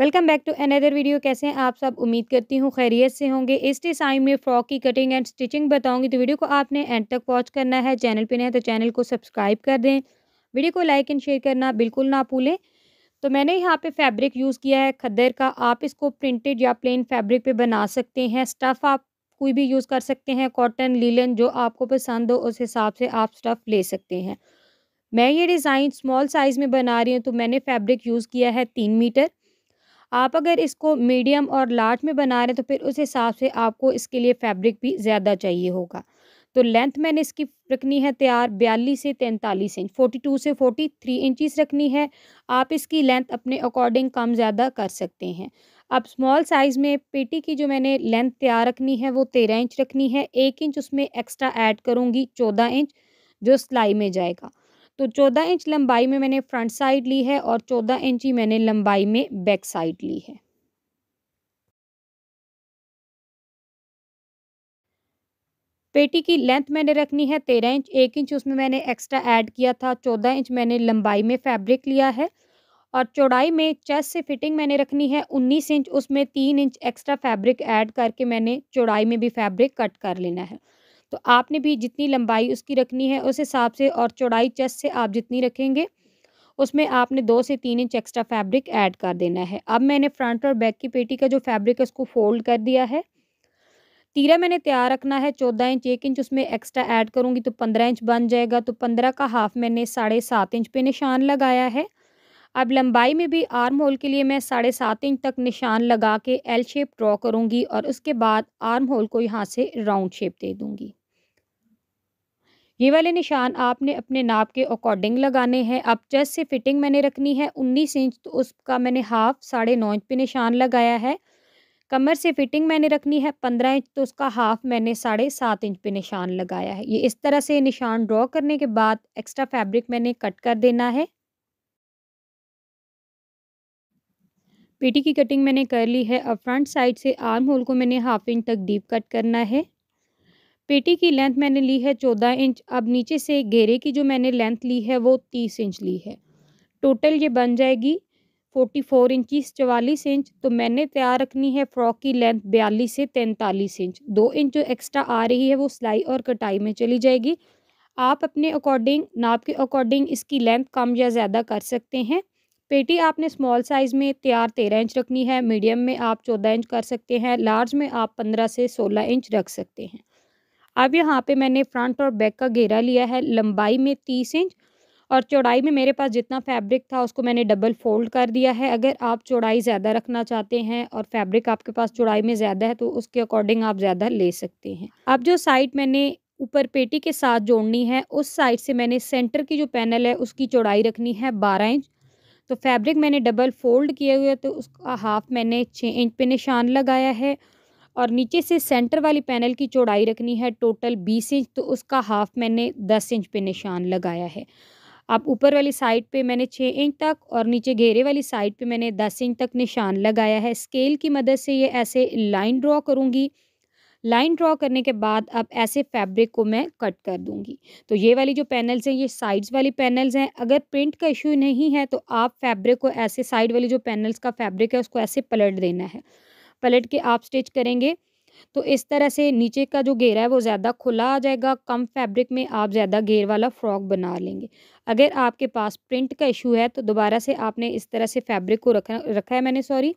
welcome back to another video कैसे हैं आप सब उम्मीद करती हूँ खैरियत से होंगे इस डिज़ाइन में फ्रॉक की कटिंग एंड स्टिचिंग बताऊंगी तो वीडियो को आपने एंड तक वॉच करना है चैनल पे नहीं तो चैनल को सब्सक्राइब कर दें वीडियो को लाइक एंड शेयर करना बिल्कुल ना भूलें तो मैंने यहाँ पे फैब्रिक यूज़ किया है खद्दर का आप इसको प्रिंटेड या प्लेन फैब्रिक पर बना सकते हैं स्टफ़ आप कोई भी यूज़ कर सकते हैं कॉटन लीलन जो आपको पसंद हो उस हिसाब से आप स्टफ़ ले सकते हैं मैं ये डिज़ाइन स्मॉल साइज़ में बना रही हूँ तो मैंने फैब्रिक यूज़ किया है तीन मीटर आप अगर इसको मीडियम और लार्ज में बना रहे हैं तो फिर उस हिसाब से आपको इसके लिए फैब्रिक भी ज़्यादा चाहिए होगा तो लेंथ मैंने इसकी रखनी है तैयार बयालीस से तैंतालीस इंच फोर्टी टू से फोर्टी थ्री इंचज़ रखनी है आप इसकी लेंथ अपने अकॉर्डिंग कम ज़्यादा कर सकते हैं अब स्मॉल साइज़ में पेटी की जो मैंने लेंथ तैयार रखनी है वो तेरह इंच रखनी है एक इंच उसमें एक्स्ट्रा ऐड करूँगी चौदह इंच जो सिलाई में जाएगा तो चौदह इंच लंबाई में मैंने फ्रंट साइड ली है और चौदह इंच ही मैंने लंबाई में बैक साइड ली है पेटी की लेंथ मैंने रखनी है तेरह इंच एक इंच उसमें मैंने एक्स्ट्रा ऐड किया था चौदह इंच मैंने लंबाई में फैब्रिक लिया है और चौड़ाई में चेस्ट से फिटिंग मैंने रखनी है उन्नीस इंच उसमें तीन इंच एक्स्ट्रा फैब्रिक ऐड करके मैंने चौड़ाई में भी फैब्रिक कट कर लेना है तो आपने भी जितनी लंबाई उसकी रखनी है उस हिसाब से और चौड़ाई चेस्ट से आप जितनी रखेंगे उसमें आपने दो से तीन इंच एक्स्ट्रा फैब्रिक ऐड कर देना है अब मैंने फ्रंट और बैक की पेटी का जो फैब्रिक है उसको फोल्ड कर दिया है तीरा मैंने तैयार रखना है चौदह इंच एक इंच उसमें एक्स्ट्रा ऐड करूँगी तो पंद्रह इंच बन जाएगा तो पंद्रह का हाफ मैंने साढ़े सात इंच पे निशान लगाया है अब लंबाई में भी आर्म होल के लिए मैं साढ़े सात इंच तक निशान लगा के एल शेप ड्रॉ करूँगी और उसके बाद आर्म होल को यहाँ से राउंड शेप दे दूँगी ये वाले निशान आपने अपने नाप के अकॉर्डिंग लगाने हैं अब चेस्ट से फिटिंग मैंने रखनी है उन्नीस इंच तो उसका मैंने हाफ साढ़े नौ इंच पे निशान लगाया है कमर से फिटिंग मैंने रखनी है पंद्रह इंच तो उसका हाफ मैंने साढ़े सात इंच पे निशान लगाया है ये इस तरह से निशान ड्रॉ करने के बाद एक्स्ट्रा फैब्रिक मैंने कट कर देना है पेटी की कटिंग मैंने कर ली है अब फ्रंट साइड से आर्म होल को मैंने हाफ इंच तक डीप कट करना है पेटी की लेंथ मैंने ली है चौदह इंच अब नीचे से घेरे की जो मैंने लेंथ ली है वो तीस इंच ली है टोटल ये बन जाएगी फोर्टी फोर इंचीस चवालीस इंच तो मैंने तैयार रखनी है फ्रॉक की लेंथ बयालीस से तैंतालीस इंच दो इंच जो एक्स्ट्रा आ रही है वो सिलाई और कटाई में चली जाएगी आप अपने अकॉर्डिंग नाप के अकॉर्डिंग इसकी लेंथ कम या ज़्यादा कर सकते हैं पेटी आपने स्मॉल साइज़ में तैयार तेरह इंच रखनी है मीडियम में आप चौदह इंच कर सकते हैं लार्ज में आप पंद्रह से सोलह इंच रख सकते हैं अब यहाँ पे मैंने फ्रंट और बैक का घेरा लिया है लंबाई में तीस इंच और चौड़ाई में मेरे पास जितना फैब्रिक था उसको मैंने डबल फोल्ड कर दिया है अगर आप चौड़ाई ज़्यादा रखना चाहते हैं और फैब्रिक आपके पास चौड़ाई में ज़्यादा है तो उसके अकॉर्डिंग आप ज़्यादा ले सकते हैं अब जो साइड मैंने ऊपर पेटी के साथ जोड़नी है उस साइड से मैंने सेंटर की जो पैनल है उसकी चौड़ाई रखनी है बारह इंच तो फैब्रिक मैंने डबल फोल्ड किया हुआ है तो उसका हाफ मैंने छः इंच पे निशान लगाया है और नीचे से सेंटर वाली पैनल की चौड़ाई रखनी है टोटल बीस इंच तो उसका हाफ मैंने दस इंच पे निशान लगाया है आप ऊपर वाली साइड पे मैंने छः इंच तक और नीचे घेरे वाली साइड पे मैंने दस इंच तक निशान लगाया है स्केल की मदद से ये ऐसे लाइन ड्रॉ करूँगी लाइन ड्रॉ करने के बाद अब ऐसे फैब्रिक को मैं कट कर दूंगी तो ये वाली जो पैनल्स हैं ये साइड्स वाली पैनल्स हैं अगर प्रिंट का इशू नहीं है तो आप फैब्रिक को ऐसे साइड वाली जो पैनल्स का फैब्रिक है उसको ऐसे पलट देना है पलट के आप स्टिच करेंगे तो इस तरह से नीचे का जो घेरा है वो ज़्यादा खुला आ जाएगा कम फैब्रिक में आप ज़्यादा घेर वाला फ्रॉक बना लेंगे अगर आपके पास प्रिंट का इशू है तो दोबारा से आपने इस तरह से फैब्रिक को रखा रखा है मैंने सॉरी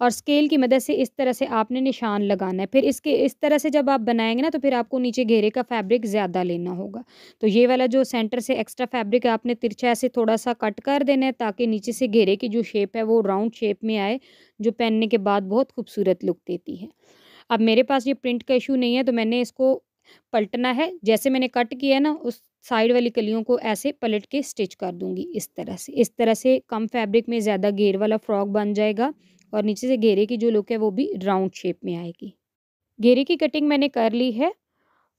और स्केल की मदद से इस तरह से आपने निशान लगाना है फिर इसके इस तरह से जब आप बनाएंगे ना तो फिर आपको नीचे घेरे का फैब्रिक ज़्यादा लेना होगा तो ये वाला जो सेंटर से एक्स्ट्रा फैब्रिक है आपने तिरछा ऐसे थोड़ा सा कट कर देना है ताकि नीचे से घेरे की जो शेप है वो राउंड शेप में आए जो पहनने के बाद बहुत खूबसूरत लुक देती है अब मेरे पास ये प्रिंट का इशू नहीं है तो मैंने इसको पलटना है जैसे मैंने कट किया है ना उस साइड वाली कलियों को ऐसे पलट के स्टिच कर दूंगी इस तरह से इस तरह से कम फैब्रिक में ज़्यादा घेर वाला फ्रॉक बन जाएगा और नीचे से घेरे की जो लुक है वो भी राउंड शेप में आएगी घेरे की कटिंग मैंने कर ली है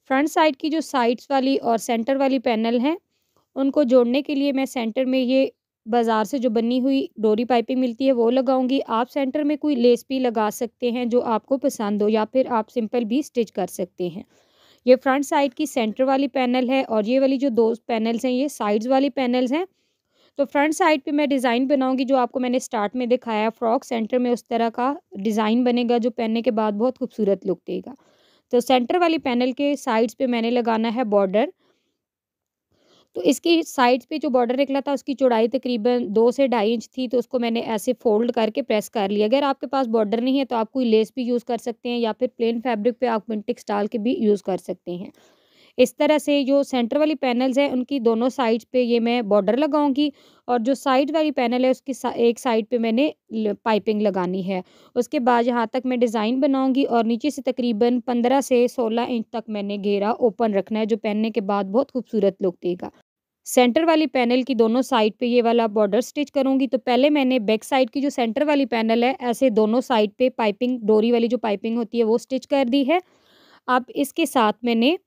फ्रंट साइड की जो साइड्स वाली और सेंटर वाली पैनल हैं उनको जोड़ने के लिए मैं सेंटर में ये बाज़ार से जो बनी हुई डोरी पाइपिंग मिलती है वो लगाऊंगी आप सेंटर में कोई लेस भी लगा सकते हैं जो आपको पसंद हो या फिर आप सिंपल भी स्टिच कर सकते हैं ये फ्रंट साइड की सेंटर वाली पैनल है और ये वाली जो दो पैनल्स हैं ये साइड्स वाली पैनल्स हैं तो फ्रंट साइड पे मैं डिज़ाइन बनाऊंगी जो आपको मैंने स्टार्ट में दिखाया फ्रॉक सेंटर में उस तरह का डिज़ाइन बनेगा जो पहनने के बाद बहुत खूबसूरत लुक देगा तो सेंटर वाली पैनल के साइड्स पे मैंने लगाना है बॉर्डर तो इसकी साइड्स पे जो बॉर्डर निकला था उसकी चौड़ाई तकरीबन दो से ढाई इंच थी तो उसको मैंने ऐसे फोल्ड करके प्रेस कर लिया अगर आपके पास बॉर्डर नहीं है तो आप कोई लेस भी यूज़ कर सकते हैं या फिर प्लेन फैब्रिक पे आप मिनटिक्स डाल के भी यूज़ कर सकते हैं इस तरह से जो सेंटर वाली पैनल्स हैं उनकी दोनों साइड पे ये मैं बॉर्डर लगाऊंगी और जो साइड वाली पैनल है उसकी सा, एक साइड पे मैंने पाइपिंग लगानी है उसके बाद यहाँ तक मैं डिज़ाइन बनाऊंगी और नीचे से तकरीबन पंद्रह से सोलह इंच तक मैंने घेरा ओपन रखना है जो पहनने के बाद बहुत खूबसूरत लुक देगा सेंटर वाली पैनल की दोनों साइड पे ये वाला बॉर्डर स्टिच करूँगी तो पहले मैंने बैक साइड की जो सेंटर वाली पैनल है ऐसे दोनों साइड पे पाइपिंग डोरी वाली जो पाइपिंग होती है वो स्टिच कर दी है अब इसके साथ मैंने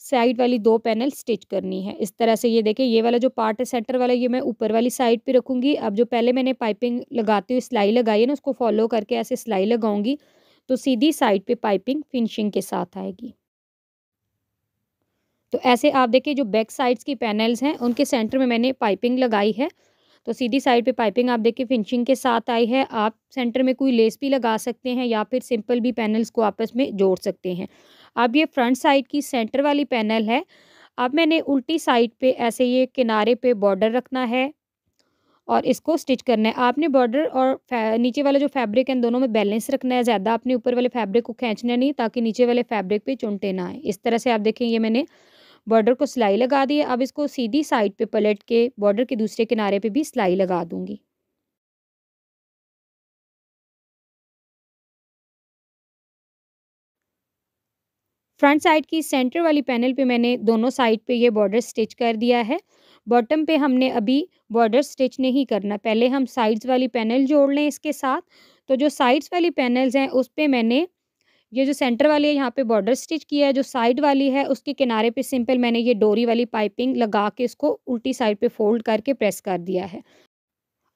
साइड वाली दो पैनल स्टिच करनी है इस तरह से ये देखें ये वाला जो पार्ट है सेंटर वाला ये मैं ऊपर वाली साइड पे रखूँगी अब जो पहले मैंने पाइपिंग लगाती हुई सिलाई लगाई है ना उसको फॉलो करके ऐसे सिलाई लगाऊंगी तो सीधी साइड पे पाइपिंग फिनिशिंग के साथ आएगी तो ऐसे आप देखिए जो बैक साइड्स की पैनल्स हैं उनके सेंटर में मैंने पाइपिंग लगाई है तो सीधी साइड पे पाइपिंग आप देखिए फिनिशिंग के साथ आई है आप सेंटर में कोई लेस भी लगा सकते हैं या फिर सिंपल भी पैनल्स को आपस में जोड़ सकते हैं अब ये फ्रंट साइड की सेंटर वाली पैनल है अब मैंने उल्टी साइड पे ऐसे ये किनारे पे बॉर्डर रखना है और इसको स्टिच करना है आपने बॉर्डर और नीचे वाला जो फैब्रिक है दोनों में बैलेंस रखना है ज़्यादा आपने ऊपर वाले फैब्रिक को खींचना नहीं ताकि नीचे वाले फैब्रिक पे चुनटे ना आए इस तरह से आप देखें ये मैंने बॉर्डर को सिलाई लगा दी है अब इसको सीधी साइड पे पलट के बॉर्डर के दूसरे किनारे पे भी सिलाई लगा दूंगी फ्रंट साइड की सेंटर वाली पैनल पे मैंने दोनों साइड पे ये बॉर्डर स्टिच कर दिया है बॉटम पे हमने अभी बॉर्डर स्टिच नहीं करना पहले हम साइड्स वाली पैनल जोड़ लें इसके साथ तो जो साइड्स वाली पैनल्स हैं उस पर मैंने ये जो सेंटर वाली है यहाँ पे बॉर्डर स्टिच किया है जो साइड वाली है उसके किनारे पे सिंपल मैंने ये डोरी वाली पाइपिंग लगा के इसको उल्टी साइड पे फोल्ड करके प्रेस कर दिया है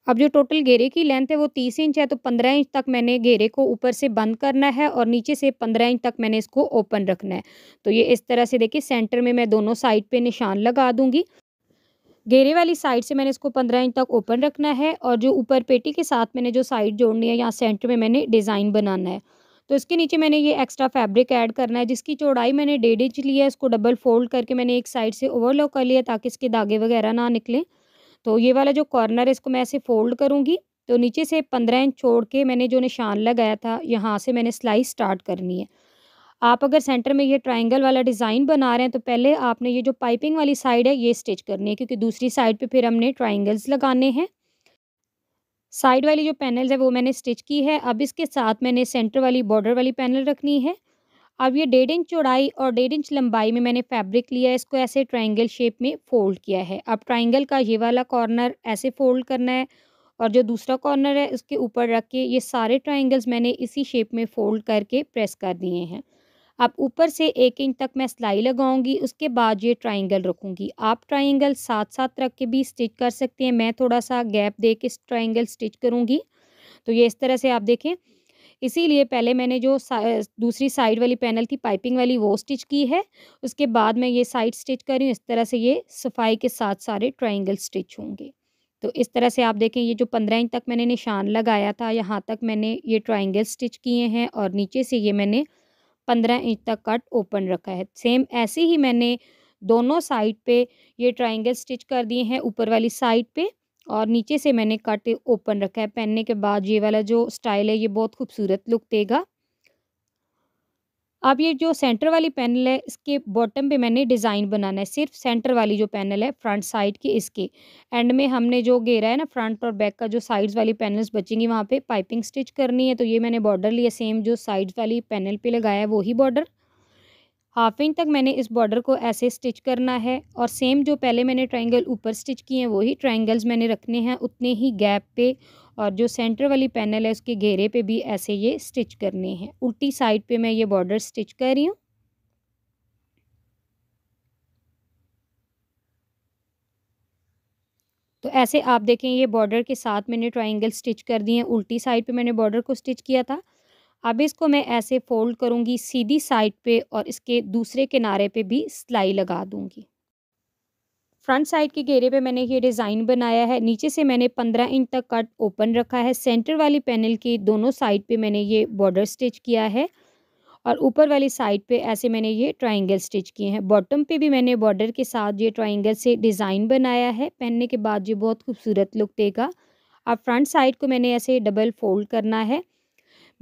अब जो टोटल घेरे की लेंथ है वो तीस इंच है तो पंद्रह इंच तक मैंने घेरे को ऊपर से बंद करना है और नीचे से पंद्रह इंच तक मैंने इसको ओपन रखना है तो ये इस तरह से देखिए सेंटर में मैं दोनों साइड पे निशान लगा दूंगी घेरे वाली साइड से मैंने इसको पंद्रह इंच तक ओपन रखना है और जो ऊपर पेटी के साथ मैंने जो साइड जोड़नी है यहाँ सेंटर में मैंने डिज़ाइन बनाना है तो इसके नीचे मैंने ये एक्स्ट्रा फैब्रिक ऐड करना है जिसकी चौड़ाई मैंने डेढ़ इंच ली है इसको डबल फोल्ड करके मैंने एक साइड से ओवरलॉक कर लिया ताकि इसके धागे वगैरह ना निकलें तो ये वाला जो कॉर्नर है इसको मैं ऐसे फोल्ड करूँगी तो नीचे से पंद्रह इंच छोड़ के मैंने जो निशान लगाया था यहाँ से मैंने सिलाई स्टार्ट करनी है आप अगर सेंटर में ये ट्रायंगल वाला डिज़ाइन बना रहे हैं तो पहले आपने ये जो पाइपिंग वाली साइड है ये स्टिच करनी है क्योंकि दूसरी साइड पे फिर हमने ट्रायंगल्स लगाने हैं साइड वाली जो पैनल्स है वो मैंने स्टिच की है अब इसके साथ मैंने सेंटर वाली बॉर्डर वाली पैनल रखनी है अब ये डेढ़ इंच चौड़ाई और डेढ़ इंच लंबाई में मैंने फैब्रिक लिया है इसको ऐसे ट्राइंगल शेप में फ़ोल्ड किया है अब ट्राइंगल का ये वाला कॉर्नर ऐसे फ़ोल्ड करना है और जो दूसरा कॉर्नर है उसके ऊपर रख के ये सारे ट्राइंगल्स मैंने इसी शेप में फ़ोल्ड करके प्रेस कर दिए हैं अब ऊपर से एक इंच तक मैं सिलाई लगाऊंगी उसके बाद ये ट्राइंगल रखूंगी आप ट्राइंगल साथ साथ रख के भी स्टिच कर सकते हैं मैं थोड़ा सा गैप दे के ट्राइंगल स्टिच करूँगी तो ये इस तरह से आप देखें इसीलिए पहले मैंने जो दूसरी साइड वाली पैनल थी पाइपिंग वाली वो स्टिच की है उसके बाद मैं ये साइड स्टिच कर रही हूँ इस तरह से ये सफाई के साथ सारे ट्राइंगल स्टिच होंगे तो इस तरह से आप देखें ये जो पंद्रह इंच तक मैंने निशान लगाया था यहाँ तक मैंने ये ट्राइंगल स्टिच किए हैं और नीचे से ये मैंने पंद्रह इंच तक कट ओपन रखा है सेम ऐसे ही मैंने दोनों साइड पे ये ट्राइंगल स्टिच कर दिए हैं ऊपर वाली साइड पे और नीचे से मैंने कट ओपन रखा है पहनने के बाद ये वाला जो स्टाइल है ये बहुत खूबसूरत लुक देगा अब ये जो सेंटर वाली पैनल है इसके बॉटम पे मैंने डिज़ाइन बनाना है सिर्फ सेंटर वाली जो पैनल है फ्रंट साइड की इसके एंड में हमने जो घेरा है ना फ्रंट और बैक का जो साइड्स वाली पैनल्स बचेंगी वहाँ पे पाइपिंग स्टिच करनी है तो ये मैंने बॉर्डर लिया सेम जो साइड्स वाली पैनल पे लगाया है वही बॉर्डर हाफ इंच तक मैंने इस बॉर्डर को ऐसे स्टिच करना है और सेम जो पहले मैंने ट्रायंगल ऊपर स्टिच किए हैं वही ट्रायंगल्स मैंने रखने हैं उतने ही गैप पे और जो सेंटर वाली पैनल है उसके घेरे पे भी ऐसे ये स्टिच करने हैं उल्टी साइड पे मैं ये बॉर्डर स्टिच कर रही हूँ तो ऐसे आप देखें ये बॉर्डर के साथ मैंने ट्राइंगल स्टिच कर दिए हैं उल्टी साइड पे मैंने बॉर्डर को स्टिच किया था अब इसको मैं ऐसे फ़ोल्ड करूँगी सीधी साइड पे और इसके दूसरे किनारे पे भी सिलाई लगा दूँगी फ्रंट साइड के घेरे पे मैंने ये डिज़ाइन बनाया है नीचे से मैंने पंद्रह इंच तक कट ओपन रखा है सेंटर वाली पैनल के दोनों साइड पे मैंने ये बॉर्डर स्टिच किया है और ऊपर वाली साइड पे ऐसे मैंने ये ट्राइंगल स्टिच किए हैं बॉटम पे भी मैंने बॉर्डर के साथ ये ट्राइंगल से डिज़ाइन बनाया है पहनने के बाद ये बहुत खूबसूरत लुक देगा अब फ्रंट साइड को मैंने ऐसे डबल फोल्ड करना है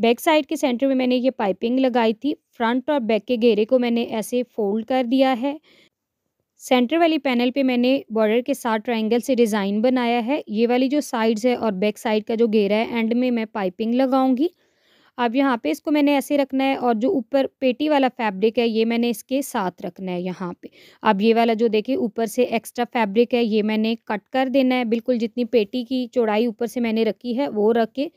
बैक साइड के सेंटर में मैंने ये पाइपिंग लगाई थी फ्रंट और बैक के घेरे को मैंने ऐसे फोल्ड कर दिया है सेंटर वाली पैनल पे मैंने बॉर्डर के साथ ट्रायंगल से डिज़ाइन बनाया है ये वाली जो साइड्स है और बैक साइड का जो घेरा है एंड में मैं पाइपिंग लगाऊंगी अब यहाँ पे इसको मैंने ऐसे रखना है और जो ऊपर पेटी वाला फैब्रिक है ये मैंने इसके साथ रखना है यहाँ पे अब ये वाला जो देखिए ऊपर से एक्स्ट्रा फैब्रिक है ये मैंने कट कर देना है बिल्कुल जितनी पेटी की चौड़ाई ऊपर से मैंने रखी है वो रख के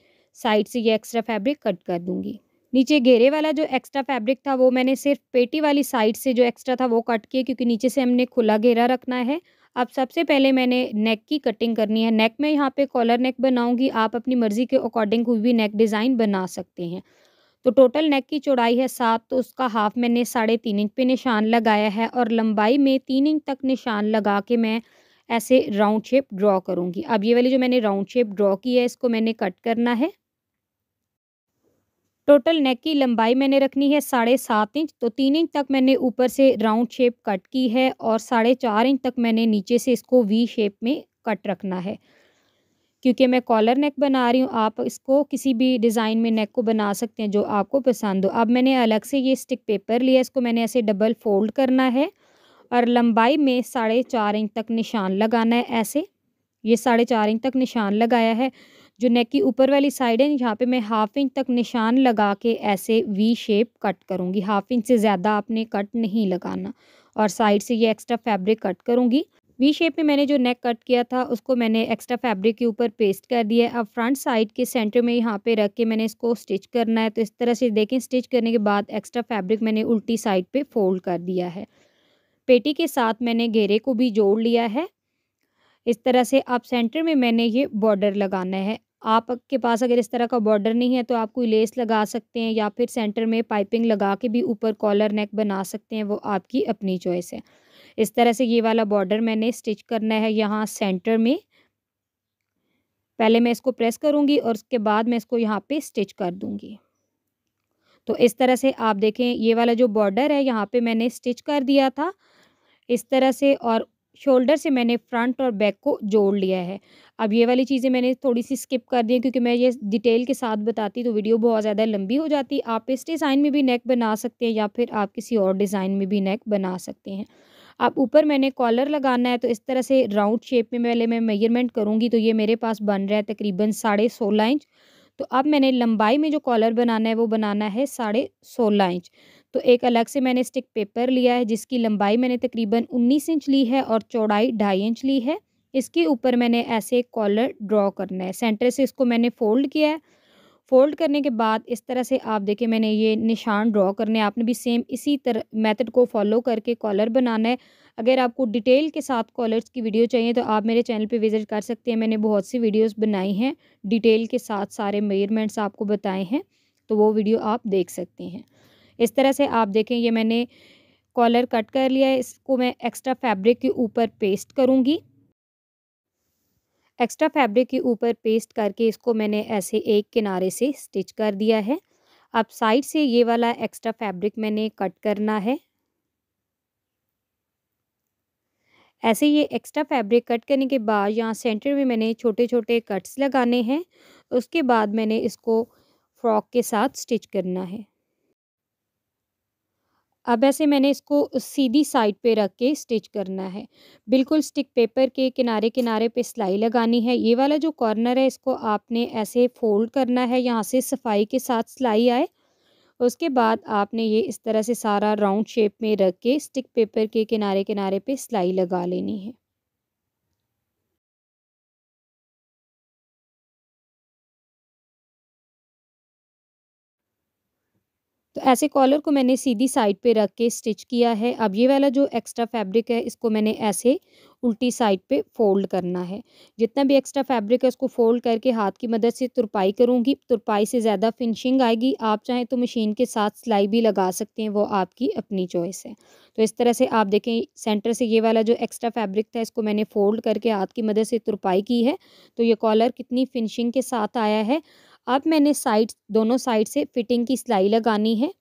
साइड से ये एक्स्ट्रा फैब्रिक कट कर दूँगी नीचे घेरे वाला जो एक्स्ट्रा फैब्रिक था वो मैंने सिर्फ पेटी वाली साइड से जो एक्स्ट्रा था वो कट किया क्योंकि नीचे से हमने खुला घेरा रखना है अब सबसे पहले मैंने नेक की कटिंग करनी है नेक में यहाँ पे कॉलर नेक बनाऊंगी आप अपनी मर्ज़ी के अकॉर्डिंग कोई भी नेक डिज़ाइन बना सकते हैं तो टोटल नेक की चौड़ाई है सात तो उसका हाफ मैंने साढ़े तीन इंच पे निशान लगाया है और लंबाई में तीन इंच तक निशान लगा के मैं ऐसे राउंड शेप ड्रॉ करूँगी अब ये वाली जो मैंने राउंड शेप ड्रॉ की है इसको मैंने कट करना है टोटल नेक की लंबाई मैंने रखनी है साढ़े सात इंच तो तीन इंच तक मैंने ऊपर से राउंड शेप कट की है और साढ़े चार इंच तक मैंने नीचे से इसको वी शेप में कट रखना है क्योंकि मैं कॉलर नेक बना रही हूँ आप इसको किसी भी डिज़ाइन में नेक को बना सकते हैं जो आपको पसंद हो अब मैंने अलग से ये स्टिक पेपर लिया इसको मैंने ऐसे डबल फोल्ड करना है और लंबाई में साढ़े चार इंच तक निशान लगाना है ऐसे ये साढ़े चार इंच तक निशान लगाया है जो नेक की ऊपर वाली साइड है यहाँ पे मैं हाफ इंच तक निशान लगा के ऐसे वी शेप कट करूँगी हाफ इंच से ज़्यादा आपने कट नहीं लगाना और साइड से ये एक्स्ट्रा फैब्रिक कट करूँगी वी शेप में मैंने जो नेक कट किया था उसको मैंने एक्स्ट्रा फैब्रिक के ऊपर पेस्ट कर दिया अब फ्रंट साइड के सेंटर में यहाँ पे रख के मैंने इसको स्टिच करना है तो इस तरह से देखें स्टिच करने के बाद एक्स्ट्रा फैब्रिक मैंने उल्टी साइड पे फोल्ड कर दिया है पेटी के साथ मैंने घेरे को भी जोड़ लिया है इस तरह से आप सेंटर में मैंने ये बॉर्डर लगाना है आपके पास अगर इस तरह का बॉर्डर नहीं है तो आप कोई लेस लगा सकते हैं या फिर सेंटर में पाइपिंग लगा के भी ऊपर कॉलर नेक बना सकते हैं वो आपकी अपनी चॉइस है इस तरह से ये वाला बॉर्डर मैंने स्टिच करना है यहाँ सेंटर में पहले मैं इसको प्रेस करूँगी और उसके बाद मैं इसको यहाँ पे स्टिच कर दूँगी तो इस तरह से आप देखें ये वाला जो बॉर्डर है यहाँ पे मैंने स्टिच कर दिया था इस तरह से और शोल्डर से मैंने फ्रंट और बैक को जोड़ लिया है अब ये वाली चीज़ें मैंने थोड़ी सी स्किप कर दी क्योंकि मैं ये डिटेल के साथ बताती तो वीडियो बहुत ज़्यादा लंबी हो जाती आप इस डिज़ाइन में भी नेक बना सकते हैं या फिर आप किसी और डिज़ाइन में भी नेक बना सकते हैं अब ऊपर मैंने कॉलर लगाना है तो इस तरह से राउंड शेप में पहले मैं मेजरमेंट करूँगी तो ये मेरे पास बन रहा है तकरीबन साढ़े सोलह इंच तो अब मैंने लंबाई में जो कॉलर बनाना है वो बनाना है साढ़े सोलह इंच तो एक अलग से मैंने स्टिक पेपर लिया है जिसकी लंबाई मैंने तकरीबन उन्नीस इंच ली है और चौड़ाई ढाई इंच ली है इसके ऊपर मैंने ऐसे कॉलर ड्रॉ करना है सेंटर से इसको मैंने फोल्ड किया है फ़ोल्ड करने के बाद इस तरह से आप देखें मैंने ये निशान ड्रॉ करने आपने भी सेम इसी तरह मेथड को फॉलो करके कॉलर बनाना है अगर आपको डिटेल के साथ कॉलर्स की वीडियो चाहिए तो आप मेरे चैनल पे विज़िट कर सकते हैं मैंने बहुत सी वीडियोस बनाई हैं डिटेल के साथ सारे मेजरमेंट्स आपको बताए हैं तो वो वीडियो आप देख सकते हैं इस तरह से आप देखें ये मैंने कॉलर कट कर लिया है इसको मैं एक्स्ट्रा फैब्रिक के ऊपर पेस्ट करूँगी एक्स्ट्रा फैब्रिक के ऊपर पेस्ट करके इसको मैंने ऐसे एक किनारे से स्टिच कर दिया है अब साइड से ये वाला एक्स्ट्रा फैब्रिक मैंने कट करना है ऐसे ये एक्स्ट्रा फैब्रिक कट करने के बाद यहाँ सेंटर में मैंने छोटे छोटे कट्स लगाने हैं उसके बाद मैंने इसको फ्रॉक के साथ स्टिच करना है अब ऐसे मैंने इसको सीधी साइड पे रख के स्टिच करना है बिल्कुल स्टिक पेपर के किनारे किनारे पे सिलाई लगानी है ये वाला जो कॉर्नर है इसको आपने ऐसे फोल्ड करना है यहाँ से सफाई के साथ सिलाई आए उसके बाद आपने ये इस तरह से सारा राउंड शेप में रख के स्टिक पेपर के किनारे किनारे पे सिलाई लगा लेनी है तो ऐसे कॉलर को मैंने सीधी साइड पे रख के स्टिच किया है अब ये वाला जो एक्स्ट्रा फैब्रिक है इसको मैंने ऐसे उल्टी साइड पे फोल्ड करना है जितना भी एक्स्ट्रा फैब्रिक है उसको फोल्ड करके हाथ की मदद से तुरपाई करूँगी तुरपाई से ज़्यादा फिनिशिंग आएगी आप चाहें तो मशीन के साथ सिलाई भी लगा सकते हैं वो आपकी अपनी चॉइस है तो इस तरह से आप देखें सेंटर से ये वाला जो एक्स्ट्रा फैब्रिक था इसको मैंने फोल्ड करके हाथ की मदद से तुरपाई की है तो ये कॉलर कितनी फिनिशिंग के साथ आया है अब मैंने साइड दोनों साइड से फिटिंग की सिलाई लगानी है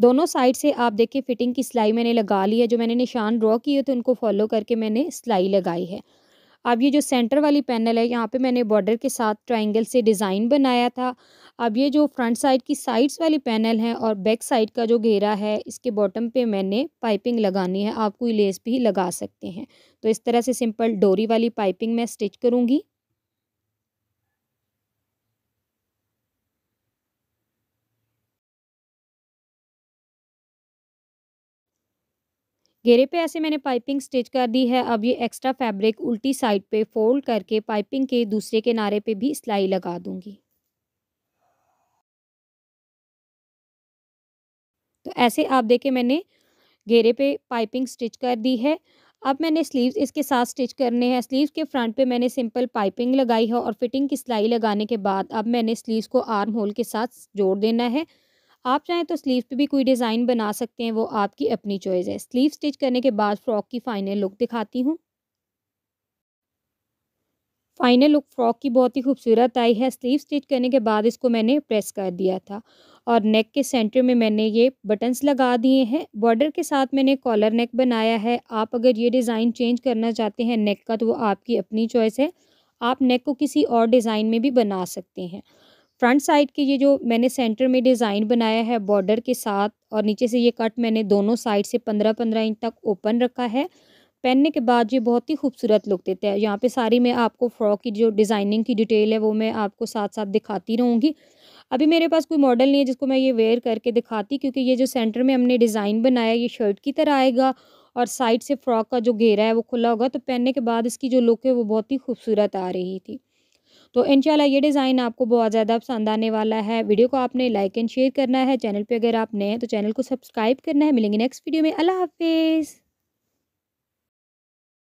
दोनों साइड से आप देखिए फिटिंग की सिलाई मैंने लगा ली है जो मैंने निशान ड्रॉ किए थे उनको फॉलो करके मैंने सिलाई लगाई है अब ये जो सेंटर वाली पैनल है यहाँ पे मैंने बॉर्डर के साथ ट्राइंगल से डिज़ाइन बनाया था अब ये जो फ्रंट साइड की साइड्स वाली पैनल है और बैक साइड का जो घेरा है इसके बॉटम पे मैंने पाइपिंग लगानी है आप कोई लेस भी लगा सकते हैं तो इस तरह से सिंपल डोरी वाली पाइपिंग मैं स्टिच करूँगी घेरे पे ऐसे मैंने पाइपिंग स्टिच कर दी है अब ये एक्स्ट्रा फैब्रिक उल्टी साइड पे फोल्ड करके पाइपिंग के दूसरे किनारे पे भी सिलाई लगा दूंगी तो ऐसे आप देखें मैंने घेरे पे पाइपिंग स्टिच कर दी है अब मैंने स्लीव्स इसके साथ स्टिच करने हैं स्लीव्स के फ्रंट पे मैंने सिंपल पाइपिंग लगाई है और फिटिंग की सिलाई लगाने के बाद अब मैंने स्लीव्स को आर्म होल के साथ जोड़ देना है आप चाहें तो स्लीव पे भी कोई डिज़ाइन बना सकते हैं वो आपकी अपनी चॉइस है स्लीव स्टिच करने के बाद फ़्रॉक की फाइनल लुक दिखाती हूँ फाइनल लुक फ्रॉक की बहुत ही खूबसूरत आई है स्लीव स्टिच करने के बाद इसको मैंने प्रेस कर दिया था और नेक के सेंटर में मैंने ये बटन्स लगा दिए हैं बॉर्डर के साथ मैंने कॉलर नेक बनाया है आप अगर ये डिज़ाइन चेंज करना चाहते हैं नेक का तो वो आपकी अपनी चॉइस है आप नेक को किसी और डिज़ाइन में भी बना सकते हैं फ्रंट साइड के ये जो मैंने सेंटर में डिज़ाइन बनाया है बॉर्डर के साथ और नीचे से ये कट मैंने दोनों साइड से पंद्रह पंद्रह इंच तक ओपन रखा है पहनने के बाद ये बहुत ही खूबसूरत लुक देता है यहाँ पे सारी मैं आपको फ्रॉक की जो डिज़ाइनिंग की डिटेल है वो मैं आपको साथ साथ दिखाती रहूँगी अभी मेरे पास कोई मॉडल नहीं है जिसको मैं ये वेयर करके दिखाती क्योंकि ये जो सेंटर में हमने डिज़ाइन बनाया ये शर्ट की तरह आएगा और साइड से फ्रॉक का जो घेरा है वो खुला होगा तो पहनने के बाद इसकी जो लुक है वो बहुत ही खूबसूरत आ रही थी तो इन ये डिज़ाइन आपको बहुत ज़्यादा पसंद आने वाला है वीडियो को आपने लाइक एंड शेयर करना है चैनल पर अगर आप नए हैं तो चैनल को सब्सक्राइब करना है मिलेंगे नेक्स्ट वीडियो में अल्लाह हाफिज़